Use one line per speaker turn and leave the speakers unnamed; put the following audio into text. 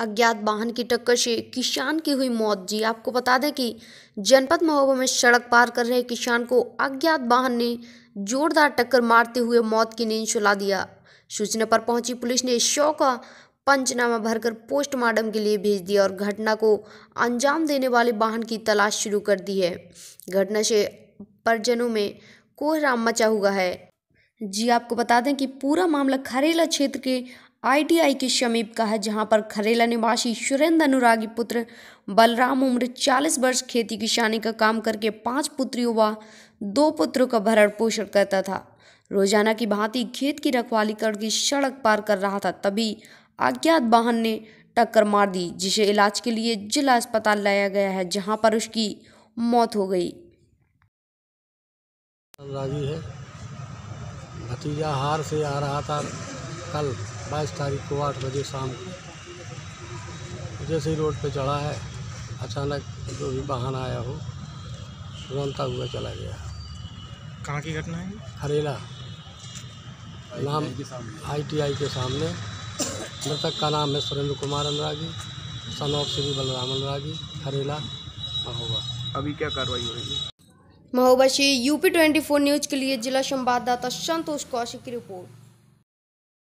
अज्ञात वाहन की टक्कर से किसान की हुई मौत जी आपको बता दें कि जनपद महोबा में सड़क पार कर रहे किसान को अज्ञात वाहन ने जोरदार टक्कर मारते हुए मौत की नींद सुला दिया सूचना पर पहुंची पुलिस ने शव का पंचनामा भरकर पोस्टमार्टम के लिए भेज दिया और घटना को अंजाम देने वाले वाहन की तलाश शुरू कर दी है घटना से परिजनों में कोहराम मचा हुआ है जी आपको बता दें कि पूरा मामला खरेला क्षेत्र के आईटीआई के समीप का है जहां पर खरेला निवासी सुरेंद्र अनुरागी पुत्र बलराम उम्र 40 वर्ष खेती किसानी का काम करके पांच पुत्रियों व दो पुत्रों का भरण पोषण करता था रोजाना की भांति खेत की रखवाली करके सड़क पार कर रहा था तभी अज्ञात वाहन ने टक्कर मार दी जिसे इलाज के लिए जिला अस्पताल लाया गया है जहाँ पर उसकी मौत हो गई
राजू है भतीजा हार से आ रहा था कल बाईस तारीख को आठ बजे शाम को जैसे ही रोड पे चढ़ा है अचानक जो भी वाहन आया हो रोनता हुआ चला गया कहाँ की घटना है हरेला नाम आईटीआई के सामने मृतक का नाम है सुरेंद्र कुमार अनुरागी सन ऑफ श्री बलराम अनुरागी हरेला महोबा
अभी क्या कार्रवाई हो रही है Mahoba Shri UP twenty four news के लिए जिला संवाददाता संतोष कौशिक की रिपोर्ट